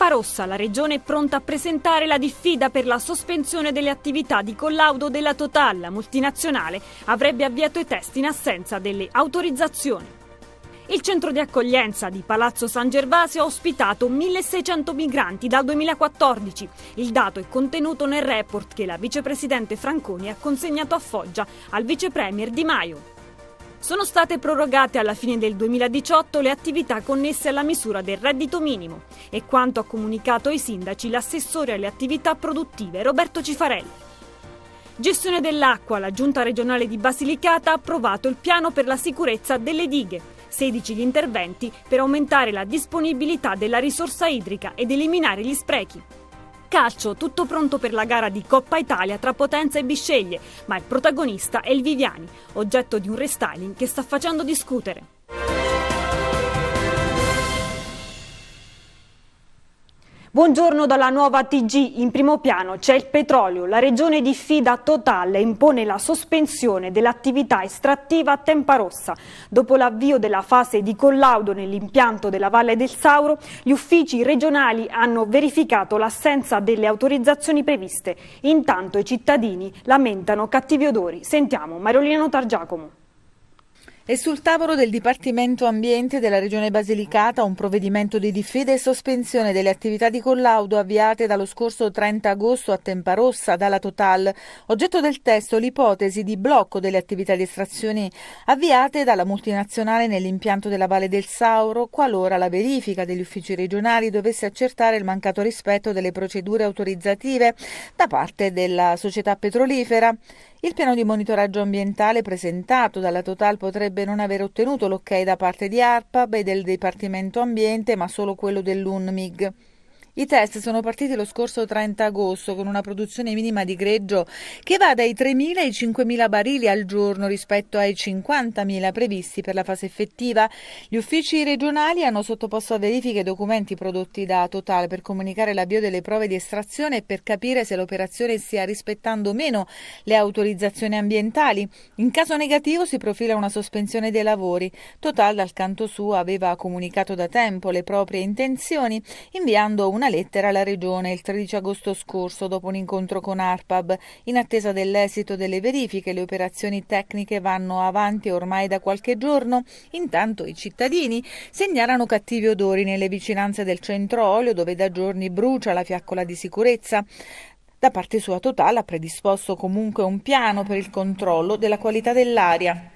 Lampa la regione è pronta a presentare la diffida per la sospensione delle attività di collaudo della Total. La multinazionale avrebbe avviato i test in assenza delle autorizzazioni. Il centro di accoglienza di Palazzo San Gervasio ha ospitato 1.600 migranti dal 2014. Il dato è contenuto nel report che la vicepresidente Franconi ha consegnato a Foggia al vicepremier Di Maio. Sono state prorogate alla fine del 2018 le attività connesse alla misura del reddito minimo e quanto ha comunicato ai sindaci l'assessore alle attività produttive Roberto Cifarelli. Gestione dell'acqua, la Giunta regionale di Basilicata ha approvato il piano per la sicurezza delle dighe, 16 gli interventi per aumentare la disponibilità della risorsa idrica ed eliminare gli sprechi. Calcio, tutto pronto per la gara di Coppa Italia tra Potenza e Bisceglie, ma il protagonista è il Viviani, oggetto di un restyling che sta facendo discutere. Buongiorno dalla nuova TG. In primo piano c'è il petrolio. La regione diffida Total impone la sospensione dell'attività estrattiva a Tempa Rossa. Dopo l'avvio della fase di collaudo nell'impianto della Valle del Sauro, gli uffici regionali hanno verificato l'assenza delle autorizzazioni previste. Intanto i cittadini lamentano cattivi odori. Sentiamo Marolino Targiacomo. E sul tavolo del Dipartimento Ambiente della Regione Basilicata un provvedimento di diffida e sospensione delle attività di collaudo avviate dallo scorso 30 agosto a Temparossa dalla Total, oggetto del testo l'ipotesi di blocco delle attività di estrazione avviate dalla multinazionale nell'impianto della Valle del Sauro, qualora la verifica degli uffici regionali dovesse accertare il mancato rispetto delle procedure autorizzative da parte della società petrolifera. Il piano di monitoraggio ambientale presentato dalla Total potrebbe non aver ottenuto l'ok da parte di ARPAB e del Dipartimento Ambiente, ma solo quello dell'UNMIG. I test sono partiti lo scorso 30 agosto con una produzione minima di greggio che va dai 3.000 ai 5.000 barili al giorno rispetto ai 50.000 previsti per la fase effettiva. Gli uffici regionali hanno sottoposto a verifica i documenti prodotti da Total per comunicare l'avvio delle prove di estrazione e per capire se l'operazione stia rispettando o meno le autorizzazioni ambientali. In caso negativo si profila una sospensione dei lavori. Total dal canto suo aveva comunicato da tempo le proprie intenzioni inviando una lettera alla Regione il 13 agosto scorso dopo un incontro con ARPAB. In attesa dell'esito delle verifiche le operazioni tecniche vanno avanti ormai da qualche giorno. Intanto i cittadini segnalano cattivi odori nelle vicinanze del centro olio dove da giorni brucia la fiaccola di sicurezza. Da parte sua Total ha predisposto comunque un piano per il controllo della qualità dell'aria.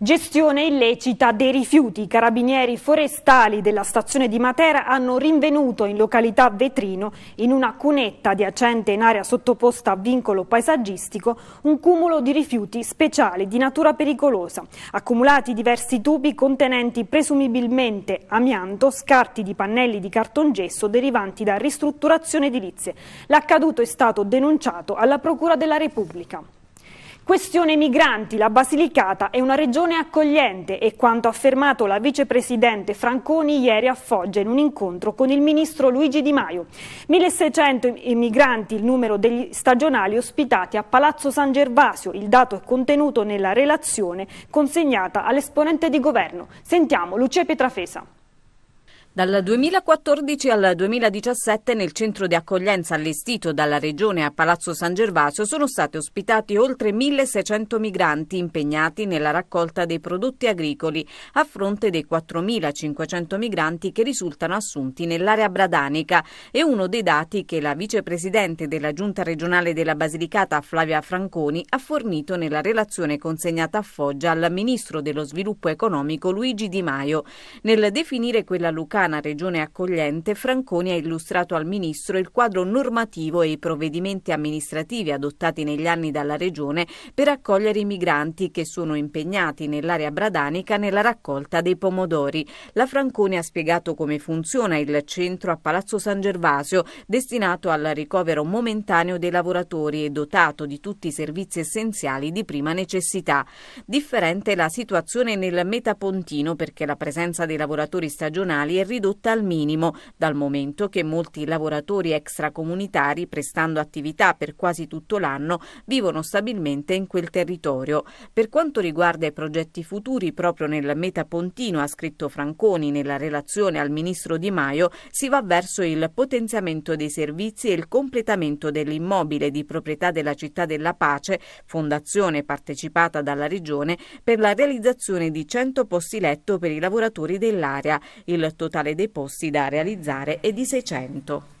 Gestione illecita dei rifiuti. I carabinieri forestali della stazione di Matera hanno rinvenuto in località Vetrino, in una cunetta adiacente in area sottoposta a vincolo paesaggistico, un cumulo di rifiuti speciali di natura pericolosa, accumulati diversi tubi contenenti presumibilmente amianto, scarti di pannelli di cartongesso derivanti da ristrutturazione edilizie. L'accaduto è stato denunciato alla Procura della Repubblica. Questione migranti, la Basilicata è una regione accogliente e quanto affermato la vicepresidente Franconi ieri a Foggia in un incontro con il ministro Luigi Di Maio. 1600 migranti il numero degli stagionali ospitati a Palazzo San Gervasio, il dato è contenuto nella relazione consegnata all'esponente di governo. Sentiamo Lucia Pietrafesa. Dal 2014 al 2017 nel centro di accoglienza allestito dalla Regione a Palazzo San Gervasio sono stati ospitati oltre 1.600 migranti impegnati nella raccolta dei prodotti agricoli a fronte dei 4.500 migranti che risultano assunti nell'area bradanica. È uno dei dati che la vicepresidente della Giunta regionale della Basilicata Flavia Franconi ha fornito nella relazione consegnata a Foggia al Ministro dello Sviluppo Economico Luigi Di Maio. Nel definire quella lucana lontana regione accogliente, Franconi ha illustrato al Ministro il quadro normativo e i provvedimenti amministrativi adottati negli anni dalla regione per accogliere i migranti che sono impegnati nell'area bradanica nella raccolta dei pomodori. La Franconi ha spiegato come funziona il centro a Palazzo San Gervasio, destinato al ricovero momentaneo dei lavoratori e dotato di tutti i servizi essenziali di prima necessità. Differente la situazione nel Metapontino perché la presenza dei lavoratori stagionali è ridotta al minimo, dal momento che molti lavoratori extracomunitari, prestando attività per quasi tutto l'anno, vivono stabilmente in quel territorio. Per quanto riguarda i progetti futuri, proprio nel metapontino, ha scritto Franconi nella relazione al ministro Di Maio, si va verso il potenziamento dei servizi e il completamento dell'immobile di proprietà della città della pace, fondazione partecipata dalla regione, per la realizzazione di 100 posti letto per i lavoratori dell'area. Il totale totale dei posti da realizzare è di 600.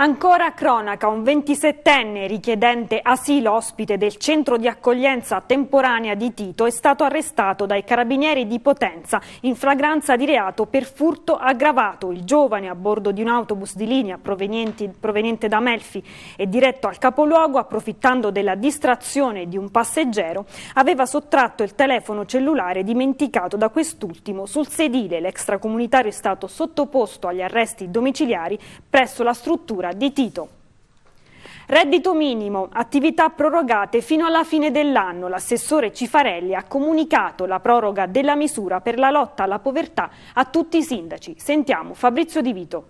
Ancora cronaca, un 27enne richiedente asilo ospite del centro di accoglienza temporanea di Tito è stato arrestato dai carabinieri di Potenza in flagranza di reato per furto aggravato. Il giovane a bordo di un autobus di linea proveniente da Melfi e diretto al capoluogo, approfittando della distrazione di un passeggero, aveva sottratto il telefono cellulare dimenticato da quest'ultimo sul sedile. L'extracomunitario è stato sottoposto agli arresti domiciliari presso la struttura misura di Tito. Reddito minimo, attività prorogate fino alla fine dell'anno. L'assessore Cifarelli ha comunicato la proroga della misura per la lotta alla povertà a tutti i sindaci. Sentiamo Fabrizio Di Vito.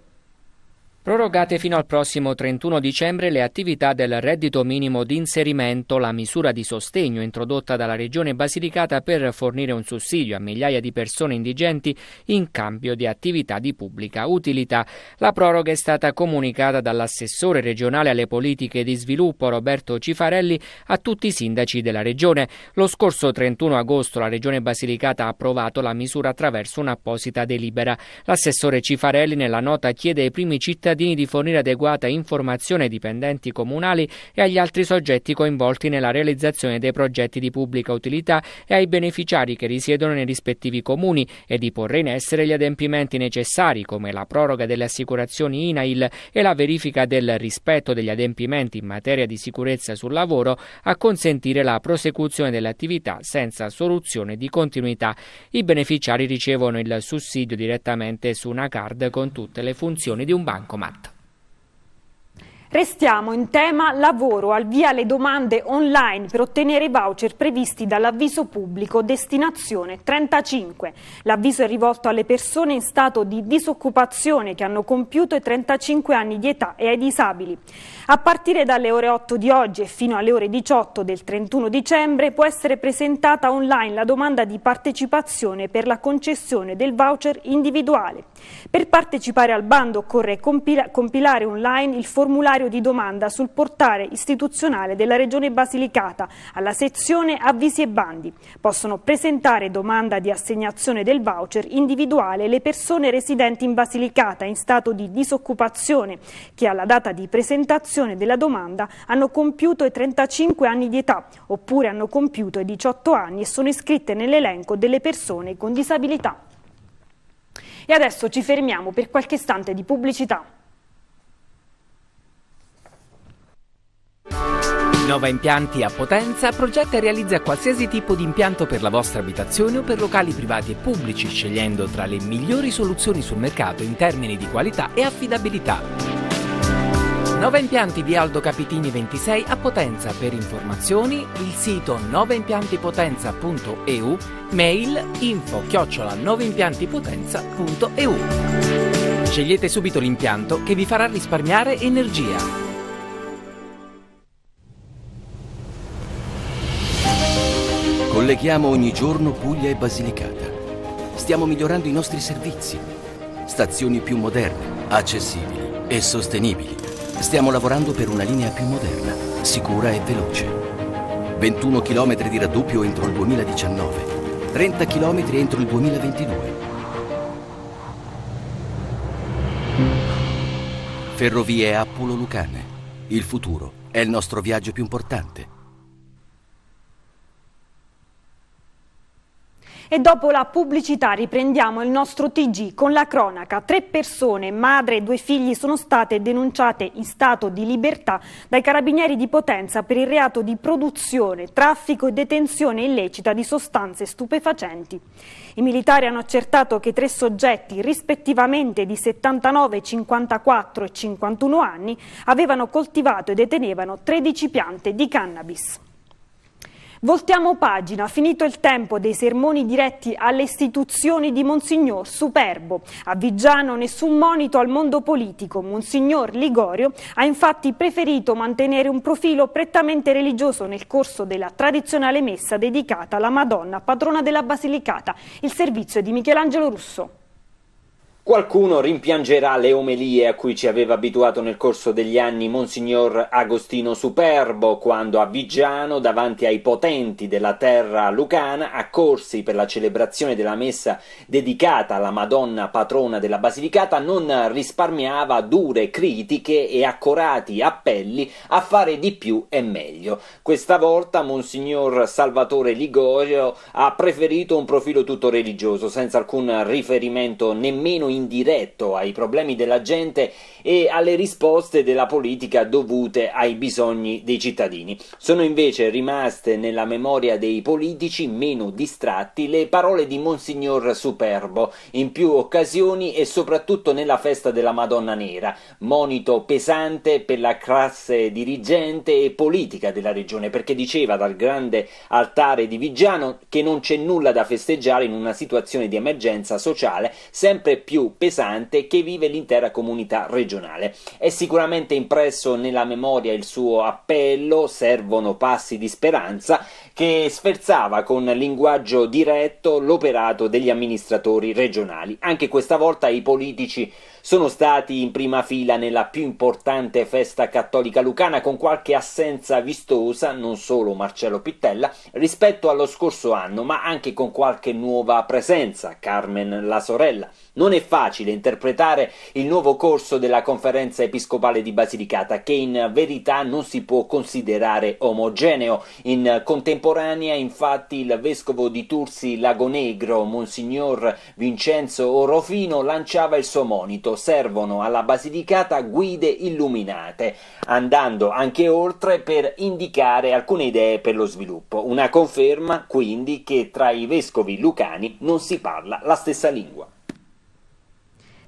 Prorogate fino al prossimo 31 dicembre le attività del reddito minimo di inserimento, la misura di sostegno introdotta dalla Regione Basilicata per fornire un sussidio a migliaia di persone indigenti in cambio di attività di pubblica utilità. La proroga è stata comunicata dall'assessore regionale alle politiche di sviluppo Roberto Cifarelli a tutti i sindaci della Regione. Lo scorso 31 agosto la Regione Basilicata ha approvato la misura attraverso un'apposita delibera. L'assessore Cifarelli nella nota chiede ai primi cittadini cittadini di fornire adeguata informazione ai dipendenti comunali e agli altri soggetti coinvolti nella realizzazione dei progetti di pubblica utilità e ai beneficiari che risiedono nei rispettivi comuni e di porre in essere gli adempimenti necessari come la proroga delle assicurazioni INAIL e la verifica del rispetto degli adempimenti in materia di sicurezza sul lavoro a consentire la prosecuzione dell'attività senza soluzione di continuità. I beneficiari ricevono il sussidio direttamente su una card con tutte le funzioni di un bancomat matta. Restiamo in tema lavoro, al via le domande online per ottenere i voucher previsti dall'avviso pubblico destinazione 35. L'avviso è rivolto alle persone in stato di disoccupazione che hanno compiuto i 35 anni di età e ai disabili. A partire dalle ore 8 di oggi e fino alle ore 18 del 31 dicembre può essere presentata online la domanda di partecipazione per la concessione del voucher individuale. Per partecipare al bando occorre compilare online il formulario formulario di domanda sul portale istituzionale della Regione Basilicata alla sezione avvisi e bandi. Possono presentare domanda di assegnazione del voucher individuale le persone residenti in Basilicata in stato di disoccupazione che alla data di presentazione della domanda hanno compiuto i 35 anni di età oppure hanno compiuto i 18 anni e sono iscritte nell'elenco delle persone con disabilità. E adesso ci fermiamo per qualche istante di pubblicità. Nova Impianti a Potenza progetta e realizza qualsiasi tipo di impianto per la vostra abitazione o per locali privati e pubblici, scegliendo tra le migliori soluzioni sul mercato in termini di qualità e affidabilità. Nova Impianti di Aldo Capitini 26 a Potenza. Per informazioni il sito novaimpiantipotenza.eu, mail info chiocciola novaimpiantipotenza.eu. Scegliete subito l'impianto che vi farà risparmiare energia. Colleghiamo ogni giorno Puglia e Basilicata. Stiamo migliorando i nostri servizi. Stazioni più moderne, accessibili e sostenibili. Stiamo lavorando per una linea più moderna, sicura e veloce. 21 km di raddoppio entro il 2019, 30 km entro il 2022. Ferrovie Appulo Lucane. Il futuro è il nostro viaggio più importante. E dopo la pubblicità riprendiamo il nostro TG con la cronaca. Tre persone, madre e due figli, sono state denunciate in stato di libertà dai carabinieri di Potenza per il reato di produzione, traffico e detenzione illecita di sostanze stupefacenti. I militari hanno accertato che tre soggetti, rispettivamente di 79, 54 e 51 anni, avevano coltivato e detenevano 13 piante di cannabis. Voltiamo pagina, finito il tempo dei sermoni diretti alle istituzioni di Monsignor Superbo. A Viggiano nessun monito al mondo politico. Monsignor Ligorio ha infatti preferito mantenere un profilo prettamente religioso nel corso della tradizionale messa dedicata alla Madonna, padrona della Basilicata. Il servizio di Michelangelo Russo. Qualcuno rimpiangerà le omelie a cui ci aveva abituato nel corso degli anni Monsignor Agostino Superbo, quando a Viggiano, davanti ai potenti della terra lucana, accorsi per la celebrazione della messa dedicata alla Madonna patrona della Basilicata, non risparmiava dure critiche e accorati appelli a fare di più e meglio. Questa volta Monsignor Salvatore Ligorio ha preferito un profilo tutto religioso, senza alcun riferimento nemmeno in indiretto ai problemi della gente e alle risposte della politica dovute ai bisogni dei cittadini. Sono invece rimaste nella memoria dei politici meno distratti le parole di Monsignor Superbo in più occasioni e soprattutto nella festa della Madonna Nera, monito pesante per la classe dirigente e politica della regione, perché diceva dal grande altare di Vigiano che non c'è nulla da festeggiare in una situazione di emergenza sociale sempre più più pesante che vive l'intera comunità regionale. È sicuramente impresso nella memoria il suo appello, servono passi di speranza che sferzava con linguaggio diretto l'operato degli amministratori regionali. Anche questa volta i politici sono stati in prima fila nella più importante festa cattolica lucana con qualche assenza vistosa, non solo Marcello Pittella, rispetto allo scorso anno, ma anche con qualche nuova presenza, Carmen la sorella. Non è facile interpretare il nuovo corso della conferenza episcopale di Basilicata, che in verità non si può considerare omogeneo. In contemporanea contemporanea, infatti, il vescovo di Tursi Lagonegro, Monsignor Vincenzo Orofino, lanciava il suo monito: servono alla Basilicata guide illuminate, andando anche oltre per indicare alcune idee per lo sviluppo. Una conferma, quindi, che tra i vescovi lucani non si parla la stessa lingua.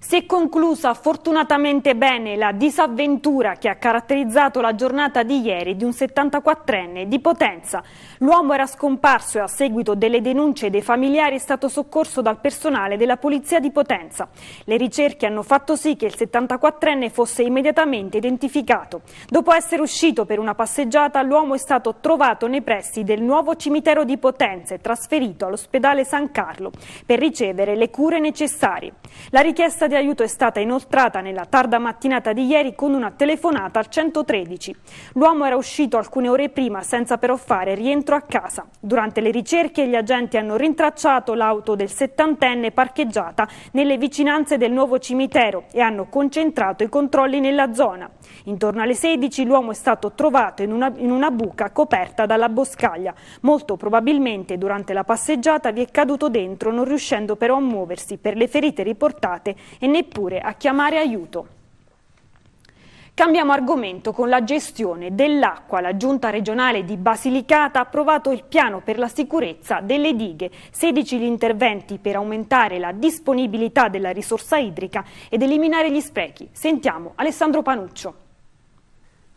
Si è conclusa fortunatamente bene la disavventura che ha caratterizzato la giornata di ieri di un 74enne di Potenza. L'uomo era scomparso e a seguito delle denunce dei familiari è stato soccorso dal personale della Polizia di Potenza. Le ricerche hanno fatto sì che il 74enne fosse immediatamente identificato. Dopo essere uscito per una passeggiata, l'uomo è stato trovato nei pressi del nuovo cimitero di Potenza e trasferito all'ospedale San Carlo per ricevere le cure necessarie. La richiesta di aiuto è stata inoltrata nella tarda mattinata di ieri con una telefonata al 113. L'uomo era uscito alcune ore prima senza però fare rientro a casa. Durante le ricerche gli agenti hanno rintracciato l'auto del settantenne parcheggiata nelle vicinanze del nuovo cimitero e hanno concentrato i controlli nella zona. Intorno alle 16 l'uomo è stato trovato in una, in una buca coperta dalla boscaglia. Molto probabilmente durante la passeggiata vi è caduto dentro non riuscendo però a muoversi per le ferite riportate e neppure a chiamare aiuto. Cambiamo argomento con la gestione dell'acqua. La Giunta regionale di Basilicata ha approvato il piano per la sicurezza delle dighe, 16 gli interventi per aumentare la disponibilità della risorsa idrica ed eliminare gli sprechi. Sentiamo Alessandro Panuccio.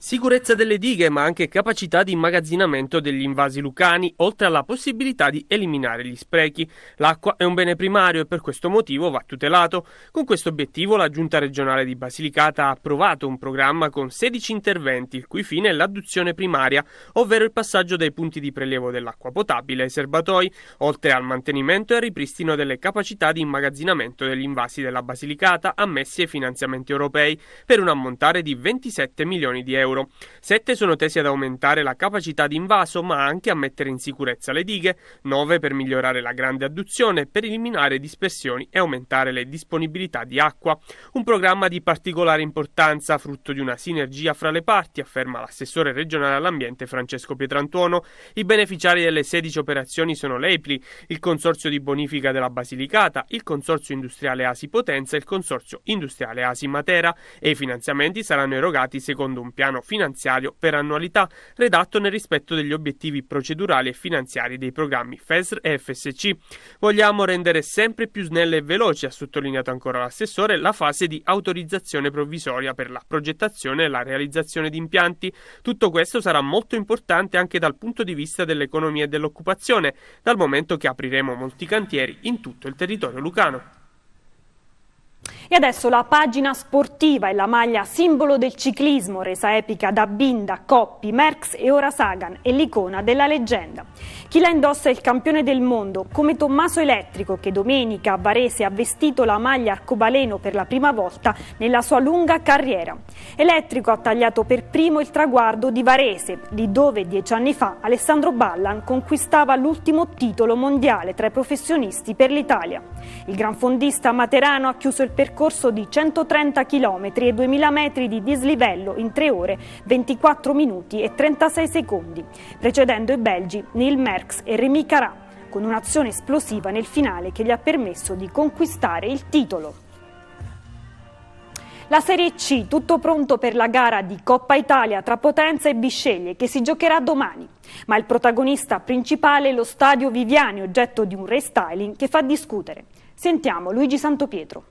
Sicurezza delle dighe, ma anche capacità di immagazzinamento degli invasi lucani, oltre alla possibilità di eliminare gli sprechi. L'acqua è un bene primario e per questo motivo va tutelato. Con questo obiettivo la Giunta regionale di Basilicata ha approvato un programma con 16 interventi, il cui fine è l'adduzione primaria, ovvero il passaggio dai punti di prelievo dell'acqua potabile ai serbatoi, oltre al mantenimento e al ripristino delle capacità di immagazzinamento degli invasi della Basilicata ammessi ai finanziamenti europei, per un ammontare di 27 milioni di euro euro. Sette sono tesi ad aumentare la capacità di invaso ma anche a mettere in sicurezza le dighe, nove per migliorare la grande adduzione, per eliminare dispersioni e aumentare le disponibilità di acqua. Un programma di particolare importanza, frutto di una sinergia fra le parti, afferma l'assessore regionale all'ambiente Francesco Pietrantuono. I beneficiari delle 16 operazioni sono l'EIPLI, il Consorzio di Bonifica della Basilicata, il Consorzio Industriale Asi Potenza e il Consorzio Industriale Asi Matera e i finanziamenti saranno erogati secondo un piano finanziario per annualità, redatto nel rispetto degli obiettivi procedurali e finanziari dei programmi FESR e FSC. Vogliamo rendere sempre più snella e veloce, ha sottolineato ancora l'assessore, la fase di autorizzazione provvisoria per la progettazione e la realizzazione di impianti. Tutto questo sarà molto importante anche dal punto di vista dell'economia e dell'occupazione, dal momento che apriremo molti cantieri in tutto il territorio lucano. E adesso la pagina sportiva e la maglia simbolo del ciclismo, resa epica da Binda, Coppi, Merckx e ora Sagan, è l'icona della leggenda. Chi la indossa è il campione del mondo, come Tommaso Elettrico, che domenica a Varese ha vestito la maglia arcobaleno per la prima volta nella sua lunga carriera. Elettrico ha tagliato per primo il traguardo di Varese, lì dove dieci anni fa Alessandro Ballan conquistava l'ultimo titolo mondiale tra i professionisti per l'Italia. Il gran fondista materano ha chiuso il percorso percorso di 130 km e 2000 metri di dislivello in 3 ore, 24 minuti e 36 secondi, precedendo i belgi Neil Merckx e Remy Carà, con un'azione esplosiva nel finale che gli ha permesso di conquistare il titolo. La Serie C, tutto pronto per la gara di Coppa Italia tra Potenza e Bisceglie che si giocherà domani. Ma il protagonista principale è lo stadio Viviani, oggetto di un restyling che fa discutere. Sentiamo Luigi Santopietro.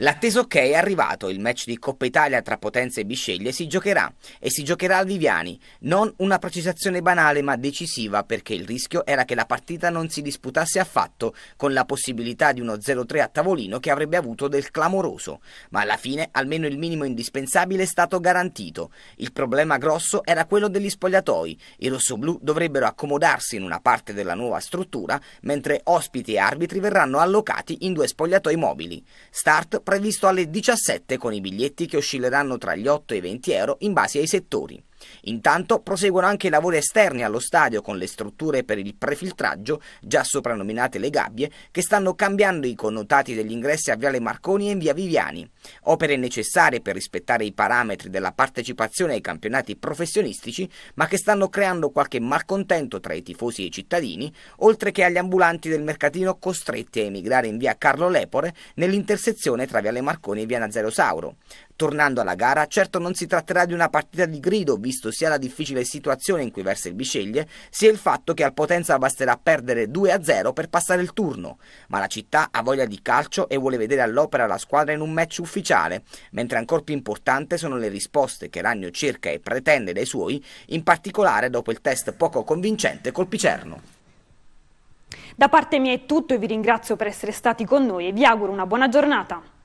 L'atteso ok è arrivato, il match di Coppa Italia tra Potenza e Bisceglie si giocherà e si giocherà al Viviani, non una precisazione banale ma decisiva perché il rischio era che la partita non si disputasse affatto con la possibilità di uno 0-3 a tavolino che avrebbe avuto del clamoroso, ma alla fine almeno il minimo indispensabile è stato garantito. Il problema grosso era quello degli spogliatoi, i rossoblù dovrebbero accomodarsi in una parte della nuova struttura mentre ospiti e arbitri verranno allocati in due spogliatoi mobili. Start previsto alle 17 con i biglietti che oscilleranno tra gli 8 e i 20 euro in base ai settori. Intanto proseguono anche i lavori esterni allo stadio con le strutture per il prefiltraggio, già soprannominate le gabbie, che stanno cambiando i connotati degli ingressi a Viale Marconi e in via Viviani, opere necessarie per rispettare i parametri della partecipazione ai campionati professionistici, ma che stanno creando qualche malcontento tra i tifosi e i cittadini, oltre che agli ambulanti del mercatino costretti a emigrare in via Carlo Lepore nell'intersezione tra Viale Marconi e via Nazero Sauro. Tornando alla gara, certo non si tratterà di una partita di grido, visto sia la difficile situazione in cui versa il Biceglie, sia il fatto che al Potenza basterà perdere 2-0 per passare il turno, ma la città ha voglia di calcio e vuole vedere all'opera la squadra in un match ufficiale, mentre ancora più importante sono le risposte che Ragno cerca e pretende dai suoi, in particolare dopo il test poco convincente col Picerno. Da parte mia è tutto e vi ringrazio per essere stati con noi e vi auguro una buona giornata.